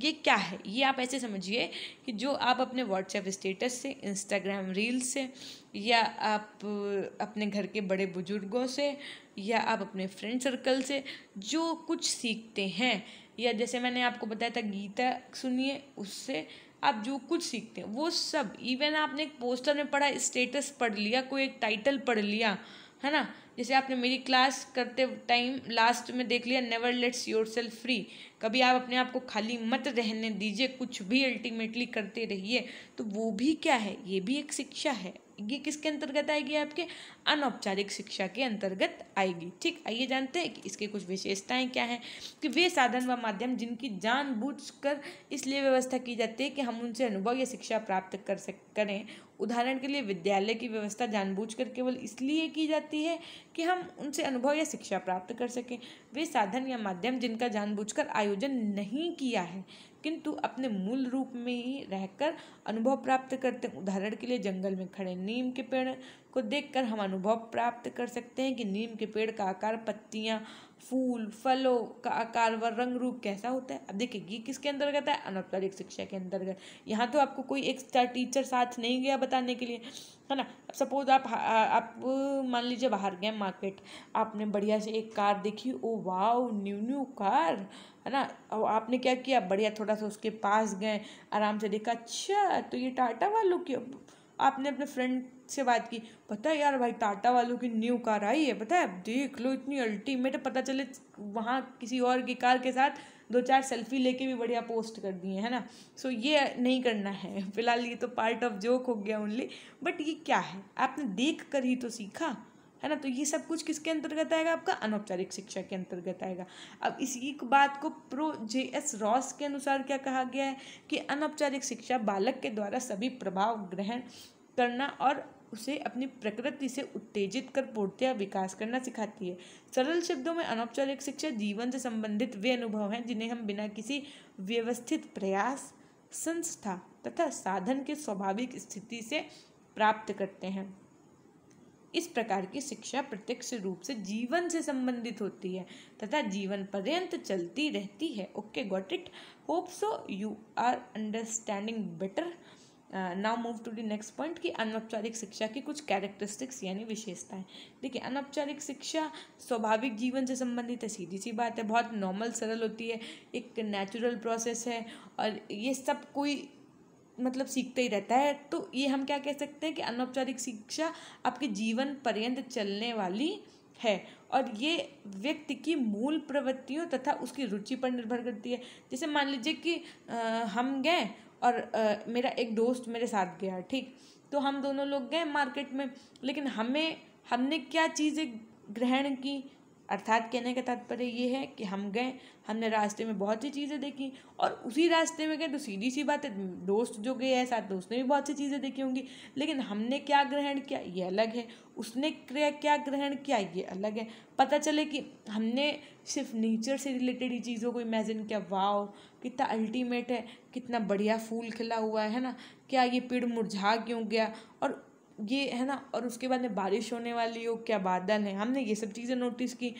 ये क्या है ये आप ऐसे समझिए कि जो आप अपने व्हाट्सएप स्टेटस से इंस्टाग्राम रील से या आप अपने घर के बड़े बुजुर्गों से या आप अपने फ्रेंड सर्कल से जो कुछ सीखते हैं या जैसे मैंने आपको बताया था गीता सुनिए उससे आप जो कुछ सीखते हैं वो सब इवन आपने एक पोस्टर में पढ़ा स्टेटस पढ़ लिया कोई एक टाइटल पढ़ लिया है ना जैसे आपने मेरी क्लास करते टाइम लास्ट में देख लिया never lets yourself free कभी आप अपने आप को खाली मत रहने दीजिए कुछ भी अल्टीमेटली करते रहिए तो वो भी क्या है ये भी एक शिक्षा है ये किसके अंतर्गत आएगी आपके अनौपचारिक शिक्षा के अंतर्गत आएगी ठीक आइए जानते हैं कि इसके कुछ विशेषताएं क्या हैं कि वे साधन व माध्यम जिनकी कर इसलिए व्यवस्था की जाती है कि हम उनसे अनुभव या शिक्षा प्राप्त कर सक करें उदाहरण के लिए विद्यालय की व्यवस्था जानबूझकर केवल इसलिए की जाती है कि हम उनसे अनुभव या शिक्षा प्राप्त कर सकें वे साधन या माध्यम जिनका जानबूझकर आयोजन नहीं किया है किंतु अपने मूल रूप में ही रहकर अनुभव प्राप्त करते हैं उदाहरण के लिए जंगल में खड़े नीम के पेड़ को देखकर हम अनुभव प्राप्त कर सकते हैं कि नीम के पेड़ का आकार पत्तियां फूल फलों का आकार व रंग रूप कैसा होता है अब देखिए ये किसके अंतर्गत है अनौपचारिक शिक्षा के अंतर्गत यहाँ तो आपको कोई एक्स्ट्रा टीचर साथ नहीं गया बताने के लिए है ना अब सपोज आप आप मान लीजिए बाहर गए मार्केट आपने बढ़िया से एक कार देखी ओ वाह न्यू न्यू कार है ना और आपने क्या किया बढ़िया थोड़ा सा उसके पास गए आराम से देखा अच्छा तो ये टाटा वालों की आपने अपने फ्रेंड से बात की पता है यार भाई टाटा वालों की न्यू कार आई है पता है देख लो इतनी अल्टीमेट पता चले वहाँ किसी और की कार के साथ दो चार सेल्फी लेके भी बढ़िया पोस्ट कर दिए है ना सो so, ये नहीं करना है [LAUGHS] फिलहाल ये तो पार्ट ऑफ जोक हो गया ओनली बट ये क्या है आपने देख कर ही तो सीखा है ना तो ये सब कुछ किसके अंतर्गत आएगा आपका अनौपचारिक शिक्षा के अंतर्गत आएगा अब इसी बात को प्रो जे एस रॉस के अनुसार क्या कहा गया है कि अनौपचारिक शिक्षा बालक के द्वारा सभी प्रभाव ग्रहण करना और उसे अपनी प्रकृति से उत्तेजित कर पूर्तिया विकास करना सिखाती है सरल शब्दों में अनौपचारिक शिक्षा जीवन से संबंधित वे अनुभव हैं जिन्हें हम बिना किसी व्यवस्थित प्रयास संस्था तथा साधन के स्वाभाविक स्थिति से प्राप्त करते हैं इस प्रकार की शिक्षा प्रत्यक्ष रूप से जीवन से संबंधित होती है तथा जीवन पर्यंत चलती रहती है okay got it hope so you are understanding better now move to the next point कि अनौपचारिक शिक्षा की कुछ कैरेक्टरिस्टिक्स यानी विशेषताएं देखिए अनौपचारिक शिक्षा स्वाभाविक जीवन से संबंधित है सीधी सी बात है बहुत नॉर्मल सरल होती है एक नेचुरल प्रोसेस है और ये सब कोई मतलब सीखते ही रहता है तो ये हम क्या कह सकते हैं कि अनौपचारिक शिक्षा आपके जीवन पर्यंत चलने वाली है और ये व्यक्ति की मूल प्रवृत्तियों तथा उसकी रुचि पर निर्भर करती है जैसे मान लीजिए कि आ, हम गए और आ, मेरा एक दोस्त मेरे साथ गया ठीक तो हम दोनों लोग गए मार्केट में लेकिन हमें हमने क्या चीज़ें ग्रहण की अर्थात कहने का तात्पर्य ये है कि हम गए हमने रास्ते में बहुत सी चीज़ें देखी और उसी रास्ते में गए तो सीधी सी बात है दोस्त जो गए हैं साथ दोस्त ने भी बहुत सी चीज़ें देखी होंगी लेकिन हमने क्या ग्रहण किया ये अलग है उसने क्या ग्रहण किया ये अलग है पता चले कि हमने सिर्फ नेचर से रिलेटेड ही चीज़ों को इमेजिन किया वाओ कितना अल्टीमेट है कितना बढ़िया फूल खिला हुआ है ना क्या ये पेड़ मुरझा क्यों गया और ये है ना और उसके बाद में बारिश होने वाली हो क्या बादल है हमने ये सब चीज़ें नोटिस की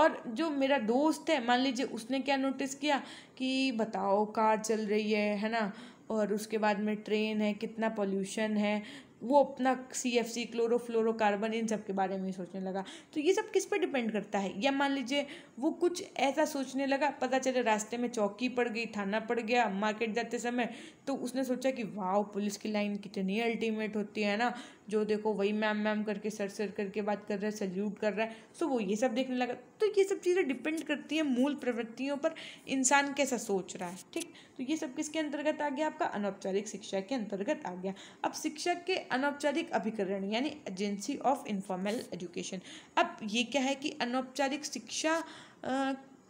और जो मेरा दोस्त है मान लीजिए उसने क्या नोटिस किया कि बताओ कार चल रही है है ना और उसके बाद में ट्रेन है कितना पोल्यूशन है वो अपना सी एफ सी क्लोरोफ्लोरोकार्बन इन सब के बारे में सोचने लगा तो ये सब किस पर डिपेंड करता है या मान लीजिए वो कुछ ऐसा सोचने लगा पता चले रास्ते में चौकी पड़ गई थाना पड़ गया मार्केट जाते समय तो उसने सोचा कि वाह पुलिस की लाइन कितनी अल्टीमेट होती है ना जो देखो वही मैम मैम करके सर सर करके बात कर रहा है सल्यूट कर रहा है सो तो वो ये सब देखने लगा तो ये सब चीज़ें डिपेंड करती हैं मूल प्रवृत्तियों पर इंसान कैसा सोच रहा है ठीक तो ये सब किसके अंतर्गत आ गया आपका अनौपचारिक शिक्षा के अंतर्गत आ गया अब शिक्षक के अनौपचारिक अभिकरण यानी एजेंसी ऑफ इन्फॉर्मल एजुकेशन अब ये क्या है कि अनौपचारिक शिक्षा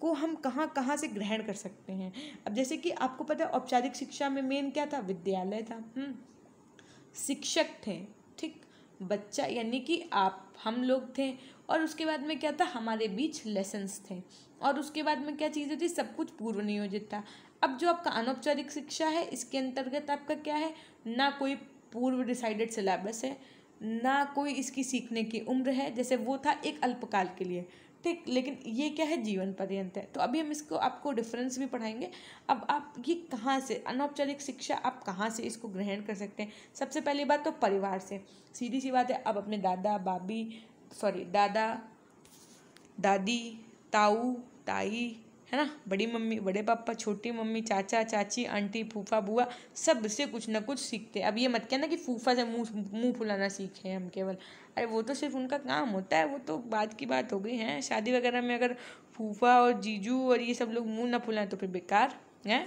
को हम कहाँ कहाँ से ग्रहण कर सकते हैं अब जैसे कि आपको पता है औपचारिक शिक्षा में मेन क्या था विद्यालय था हम्म। शिक्षक थे ठीक बच्चा यानी कि आप हम लोग थे और उसके बाद में क्या था हमारे बीच लेसन्स थे और उसके बाद में क्या चीज़ होती है सब कुछ पूर्व नियोजित था अब जो आपका अनौपचारिक शिक्षा है इसके अंतर्गत आपका क्या है ना कोई पूर्व डिसाइडेड सिलेबस है ना कोई इसकी सीखने की उम्र है जैसे वो था एक अल्पकाल के लिए ठीक लेकिन ये क्या है जीवन पर्यंत है तो अभी हम इसको आपको डिफरेंस भी पढ़ाएंगे अब आप ये कहाँ से अनौपचारिक शिक्षा आप कहाँ से इसको ग्रहण कर सकते हैं सबसे पहली बात तो परिवार से सीधी सी बात है आप अपने दादा बाबी सॉरी दादा दादी ताऊ ताई है ना बड़ी मम्मी बड़े पापा छोटी मम्मी चाचा चाची आंटी फूफा बुआ सब से कुछ ना कुछ सीखते अब ये मत कहना कि फूफा से मुंह मुंह फुलाना सीखे हम केवल अरे वो तो सिर्फ उनका काम होता है वो तो बात की बात हो गई है शादी वगैरह में अगर फूफा और जीजू और ये सब लोग मुंह ना फुलाएं तो फिर बेकार हैं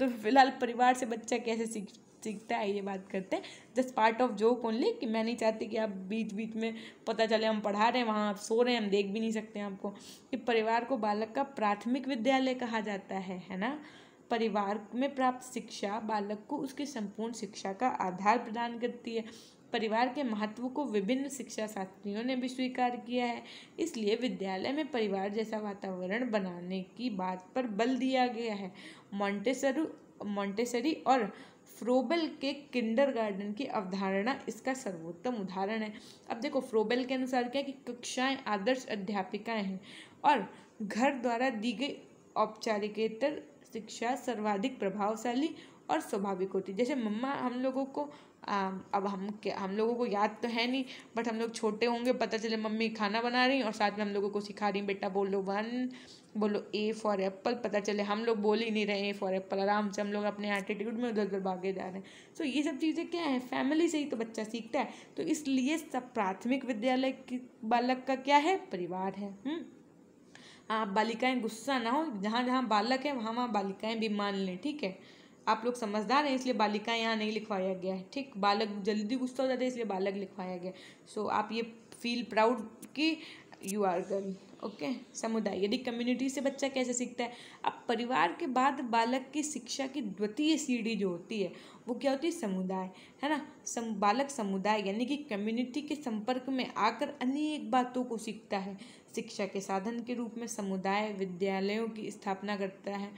तो फिलहाल परिवार से बच्चा कैसे सीख सीखता है ये बात करते हैं just part of joke only कि मैं नहीं चाहती कि आप बीच बीच में पता चले हम पढ़ा रहे हैं वहाँ आप सो रहे हैं हम देख भी नहीं सकते आपको कि परिवार को बालक का प्राथमिक विद्यालय कहा जाता है है ना परिवार में प्राप्त शिक्षा बालक को उसकी संपूर्ण शिक्षा का आधार प्रदान करती है परिवार के महत्व को विभिन्न शिक्षा शास्त्रियों ने भी स्वीकार किया है इसलिए विद्यालय में परिवार जैसा वातावरण बनाने की बात पर बल दिया गया है मोन्टेसरू मोन्टेसरी और फ्रोबेल के गार्डन की अवधारणा इसका सर्वोत्तम उदाहरण है अब देखो फ्रोबेल के अनुसार क्या कि कक्षाएं आदर्श अध्यापिकाएं हैं और घर द्वारा दी गई औपचारिकेतर शिक्षा सर्वाधिक प्रभावशाली और स्वाभाविक होती है जैसे मम्मा हम लोगों को अब हम हम लोगों को याद तो है नहीं बट हम लोग छोटे होंगे पता चले मम्मी खाना बना रही और साथ में हम लोगों को सिखा रही बेटा बोलो वन बोलो ए फॉर एप्पल पता चले हम लोग बोल ही नहीं रहे ए फॉर एप्पल आराम से हम लोग अपने एटीट्यूड में उधर उधर भागे जा रहे हैं सो so, ये सब चीज़ें क्या है फैमिली से ही तो बच्चा सीखता है तो इसलिए सब प्राथमिक विद्यालय की बालक का क्या है परिवार है हुँ? हम्म? आप बालिकाएं गुस्सा ना हो जहाँ जहाँ बालक है वहाँ वहाँ बालिकाएं भी मान लें ठीक है आप लोग समझदार हैं इसलिए बालिका यहाँ नहीं लिखवाया गया है ठीक बालक जल्दी गुस्सा हो जाता है इसलिए बालक लिखवाया गया सो so, आप ये फील प्राउड कि यू आर गर्ल ओके समुदाय यदि कम्युनिटी से बच्चा कैसे सीखता है अब परिवार के बाद बालक की शिक्षा की द्वितीय सीढ़ी जो होती है वो क्या होती है समुदाय है ना सम बालक समुदाय यानी कि कम्युनिटी के संपर्क में आकर अनेक बातों को सीखता है शिक्षा के साधन के रूप में समुदाय विद्यालयों की स्थापना करता है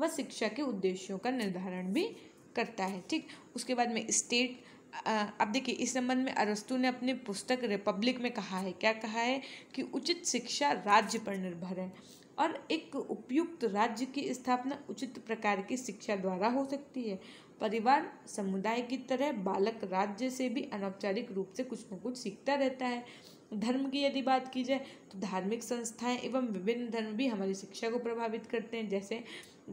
व शिक्षा के उद्देश्यों का निर्धारण भी करता है ठीक उसके बाद में स्टेट अब देखिए इस संबंध में अरस्तु ने अपनी पुस्तक रिपब्लिक में कहा है क्या कहा है कि उचित शिक्षा राज्य पर निर्भर है और एक उपयुक्त राज्य की स्थापना उचित प्रकार की शिक्षा द्वारा हो सकती है परिवार समुदाय की तरह बालक राज्य से भी अनौपचारिक रूप से कुछ न कुछ सीखता रहता है धर्म की यदि बात की जाए तो धार्मिक संस्थाएं एवं विभिन्न धर्म भी हमारी शिक्षा को प्रभावित करते हैं जैसे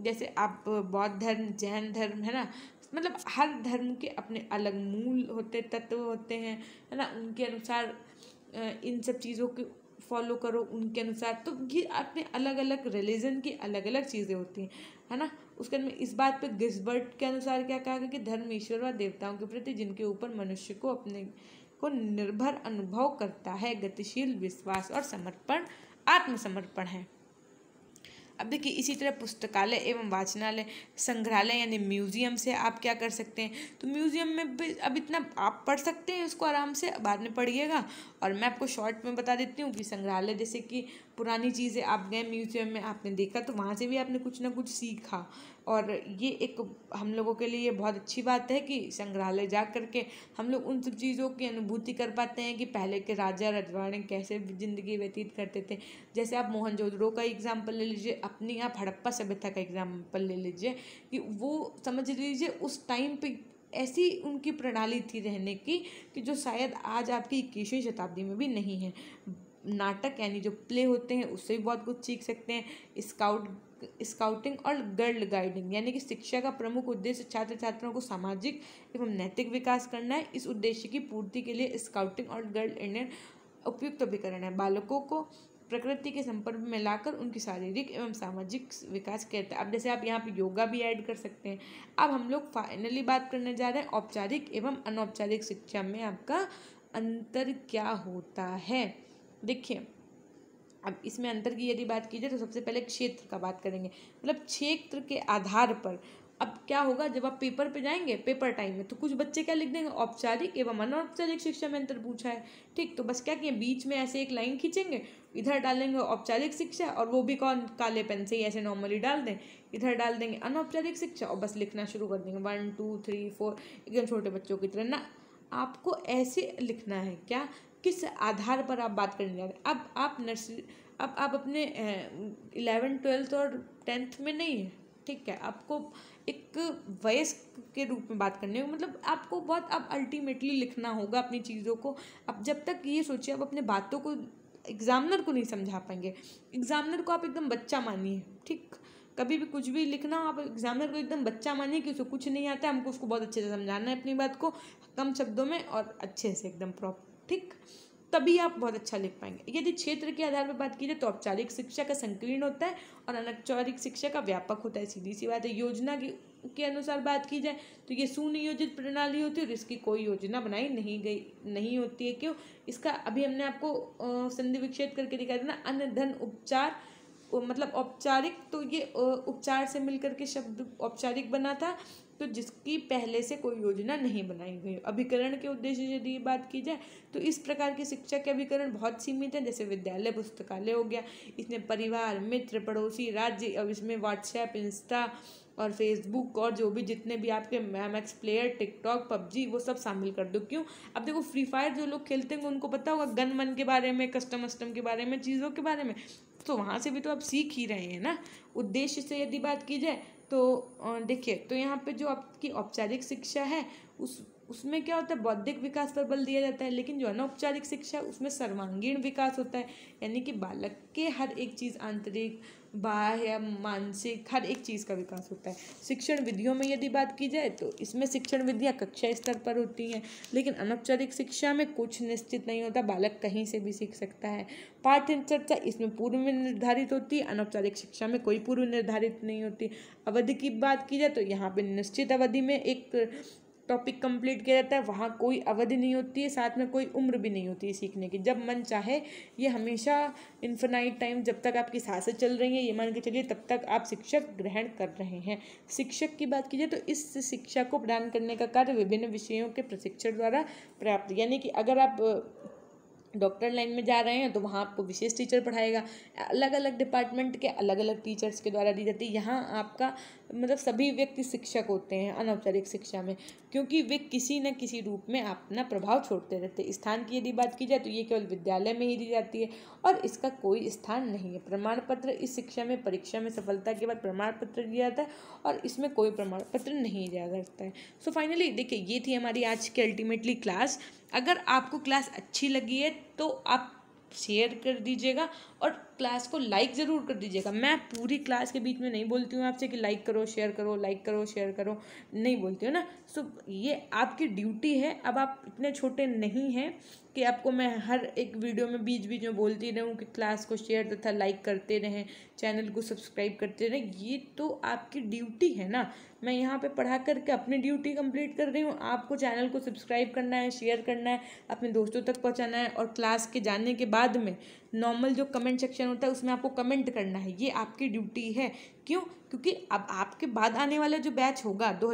जैसे आप बौद्ध धर्म जैन धर्म है ना मतलब हर धर्म के अपने अलग मूल होते तत्व होते हैं है ना उनके अनुसार इन सब चीज़ों के फॉलो करो उनके अनुसार तो ये अपने अलग अलग रिलीजन की अलग अलग चीज़ें होती हैं है ना उसके अंदर इस बात पे गिस्बर्ट के अनुसार क्या कहा गया कि धर्म ईश्वर व देवताओं के प्रति जिनके ऊपर मनुष्य को अपने को निर्भर अनुभव करता है गतिशील विश्वास और समर्पण आत्मसमर्पण है अब देखिए इसी तरह पुस्तकालय एवं वाचनालय संग्रहालय यानी म्यूज़ियम से आप क्या कर सकते हैं तो म्यूज़ियम में भी अब इतना आप पढ़ सकते हैं उसको आराम से बाद में पढ़िएगा और मैं आपको शॉर्ट में बता देती हूँ कि संग्रहालय जैसे कि पुरानी चीज़ें आप गए म्यूज़ियम में आपने देखा तो वहाँ से भी आपने कुछ ना कुछ सीखा और ये एक हम लोगों के लिए बहुत अच्छी बात है कि संग्रहालय जा कर के हम लोग उन सब चीज़ों की अनुभूति कर पाते हैं कि पहले के राजा रजवाड़े कैसे ज़िंदगी व्यतीत करते थे जैसे आप मोहनजोदड़ो का एग्ज़ाम्पल ले लीजिए अपनी आप हड़प्पा सभ्यता का एग्ज़ाम्पल ले लीजिए कि वो समझ लीजिए उस टाइम पे ऐसी उनकी प्रणाली थी रहने की कि जो शायद आज आपकी इक्कीसवीं शताब्दी में भी नहीं है नाटक यानी जो प्ले होते हैं उससे भी बहुत कुछ सीख सकते हैं स्काउट स्काउटिंग और गर्ल गाइडिंग यानी कि शिक्षा का प्रमुख उद्देश्य छात्र छात्राओं को सामाजिक एवं नैतिक विकास करना है इस उद्देश्य की पूर्ति के लिए स्काउटिंग और गर्ल इंडियन उपयुक्त अभिकरण है बालकों को प्रकृति के संपर्क में लाकर उनकी शारीरिक एवं सामाजिक विकास कहते हैं अब जैसे आप यहाँ पे योगा भी ऐड कर सकते हैं अब हम लोग फाइनली बात करने जा रहे हैं औपचारिक एवं अनौपचारिक शिक्षा में आपका अंतर क्या होता है देखिए अब इसमें अंतर की यदि बात की जाए तो सबसे पहले क्षेत्र का बात करेंगे मतलब क्षेत्र के आधार पर अब क्या होगा जब आप पेपर पे जाएंगे पेपर टाइम में तो कुछ बच्चे क्या लिख देंगे औपचारिक एवं अनौपचारिक शिक्षा में अंतर पूछा है ठीक तो बस क्या किए बीच में ऐसे एक लाइन खींचेंगे इधर डालेंगे औपचारिक शिक्षा और वो भी कौन काले पेन से ही ऐसे नॉर्मली डाल दें इधर डाल देंगे अनौपचारिक शिक्षा और बस लिखना शुरू कर देंगे वन टू थ्री फोर एकदम छोटे बच्चों की तरह ना आपको ऐसे लिखना है क्या किस आधार पर आप बात करने जा रहे हैं अब आप नर्सरी अब आप अपने इलेवन ट्वेल्थ और टेंथ में नहीं है ठीक है आपको एक वयस्क के रूप में बात करनी होगी मतलब आपको बहुत अब अल्टीमेटली लिखना होगा अपनी चीज़ों को अब जब तक ये सोचिए आप अपने बातों को एग्ज़ामिनर को नहीं समझा पाएंगे एग्ज़ामिनर को आप एकदम बच्चा मानिए ठीक कभी भी कुछ भी लिखना आप एग्जामिनर को एकदम बच्चा मानिए कि उसको कुछ नहीं आता हमको उसको बहुत अच्छे से समझाना है अपनी बात को कम शब्दों में और अच्छे से एकदम प्रॉपर थिक तभी आप बहुत अच्छा लिख पाएंगे यदि क्षेत्र के आधार पर बात की जाए तो औपचारिक शिक्षा का संकीर्ण होता है और अनौपचारिक शिक्षा का व्यापक होता है सीधी सी बात है योजना की के अनुसार बात की जाए तो ये सुनियोजित प्रणाली होती है और इसकी कोई योजना बनाई नहीं गई नहीं होती है क्यों इसका अभी हमने आपको संधि विक्षेद करके दिखाया था ना अन्य धन उपचार मतलब औपचारिक तो ये उपचार से मिलकर के शब्द औपचारिक बना था तो जिसकी पहले से कोई योजना नहीं बनाई गई अभिकरण के उद्देश्य यदि बात की जाए तो इस प्रकार की शिक्षा के अभिकरण बहुत सीमित है जैसे विद्यालय पुस्तकालय हो गया इसमें परिवार मित्र पड़ोसी राज्य अब इसमें व्हाट्सएप इंस्टा और फेसबुक और जो भी जितने भी आपके ma'am X player TikTok PUBG वो सब शामिल कर दो क्यों अब देखो फ्री फायर जो लोग खेलते हैं उनको पता होगा गन मन के बारे में कस्टम वस्टम के बारे में चीज़ों के बारे में तो वहाँ से भी तो आप सीख ही रहे हैं ना उद्देश्य से यदि बात की जाए तो देखिए तो यहाँ पे जो आपकी औपचारिक शिक्षा है उस उसमें क्या होता है बौद्धिक विकास पर बल दिया जाता है लेकिन जो अनौपचारिक शिक्षा उसमें सर्वांगीण विकास होता है यानी कि बालक के हर एक चीज़ आंतरिक बाह्य मानसिक हर एक चीज़ का विकास होता है शिक्षण विधियों में यदि बात की जाए तो इसमें शिक्षण विधियाँ कक्षा स्तर पर होती हैं लेकिन अनौपचारिक शिक्षा में कुछ निश्चित नहीं होता बालक कहीं से भी सीख सकता है पाठ्य चर्चा इसमें पूर्व में निर्धारित होती है अनौपचारिक शिक्षा में कोई पूर्व निर्धारित नहीं होती अवधि की बात की जाए तो यहाँ पर निश्चित अवधि में एक टॉपिक कंप्लीट किया जाता है वहाँ कोई अवधि नहीं होती है साथ में कोई उम्र भी नहीं होती है सीखने की जब मन चाहे ये हमेशा इन्फिनाइट टाइम जब तक आपकी सांसें चल रही हैं ये मान के चलिए तब तक आप शिक्षक ग्रहण कर रहे हैं शिक्षक की बात कीजिए तो इस शिक्षा को प्रदान करने का कार्य विभिन्न विषयों के प्रशिक्षण द्वारा प्राप्त यानी कि अगर आप डॉक्टर लाइन में जा रहे हैं तो वहाँ आपको विशेष टीचर पढ़ाएगा अलग अलग डिपार्टमेंट के अलग अलग टीचर्स के द्वारा दी जाती है यहाँ आपका मतलब सभी व्यक्ति शिक्षक होते हैं अनौपचारिक शिक्षा में क्योंकि वे किसी न किसी रूप में अपना प्रभाव छोड़ते रहते हैं स्थान की यदि बात की जाए तो ये केवल विद्यालय में ही दी जाती है और इसका कोई स्थान नहीं है प्रमाण पत्र इस शिक्षा में परीक्षा में सफलता के बाद प्रमाण पत्र दिया जाता है और इसमें कोई प्रमाण पत्र नहीं दिया जाता है सो फाइनली देखिए ये थी हमारी आज की अल्टीमेटली क्लास अगर आपको क्लास अच्छी लगी है तो आप शेयर कर दीजिएगा और क्लास को लाइक ज़रूर कर दीजिएगा मैं पूरी क्लास के बीच में नहीं बोलती हूँ आपसे कि लाइक करो शेयर करो लाइक करो शेयर करो नहीं बोलती हूँ ना सो ये आपकी ड्यूटी है अब आप इतने छोटे नहीं हैं कि आपको मैं हर एक वीडियो में बीच बीच में बोलती रहूँ कि क्लास को शेयर तथा लाइक करते रहें चैनल को सब्सक्राइब करते रहें ये तो आपकी ड्यूटी है ना मैं यहाँ पे पढ़ा करके अपनी ड्यूटी कंप्लीट कर रही हूँ आपको चैनल को सब्सक्राइब करना है शेयर करना है अपने दोस्तों तक पहुँचाना है और क्लास के जाने के बाद में नॉर्मल जो कमेंट सेक्शन होता है उसमें आपको कमेंट करना है ये आपकी ड्यूटी है क्यों क्योंकि अब आपके बाद आने वाला जो बैच होगा दो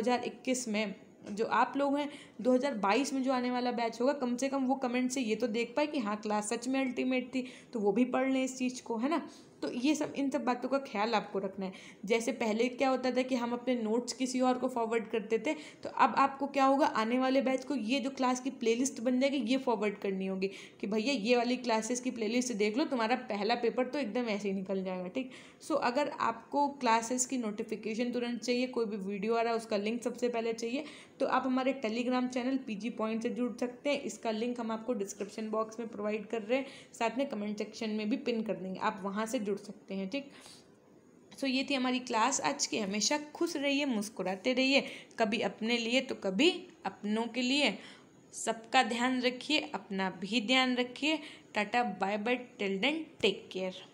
में जो आप लोग हैं 2022 में जो आने वाला बैच होगा कम से कम वो कमेंट से ये तो देख पाए कि हाँ क्लास सच में अल्टीमेट थी तो वो भी पढ़ लें इस चीज़ को है ना तो ये सब इन सब बातों का ख्याल आपको रखना है जैसे पहले क्या होता था कि हम अपने नोट्स किसी और को फॉरवर्ड करते थे तो अब आपको क्या होगा आने वाले बैच को ये जो क्लास की प्ले बन जाएगी ये फॉरवर्ड करनी होगी कि भैया ये वाली क्लासेस की प्ले देख लो तुम्हारा पहला पेपर तो एकदम ऐसे ही निकल जाएगा ठीक सो अगर आपको क्लासेस की नोटिफिकेशन तुरंत चाहिए कोई भी वीडियो आ रहा है उसका लिंक सबसे पहले चाहिए तो आप हमारे टेलीग्राम चैनल पीजी पॉइंट से जुड़ सकते हैं इसका लिंक हम आपको डिस्क्रिप्शन बॉक्स में प्रोवाइड कर रहे हैं साथ में कमेंट सेक्शन में भी पिन कर देंगे आप वहाँ से जुड़ जुड़ सकते हैं ठीक सो so, ये थी हमारी क्लास आज की हमेशा खुश रहिए मुस्कुराते रहिए कभी अपने लिए तो कभी अपनों के लिए सबका ध्यान रखिए अपना भी ध्यान रखिए tata bye bye till then take care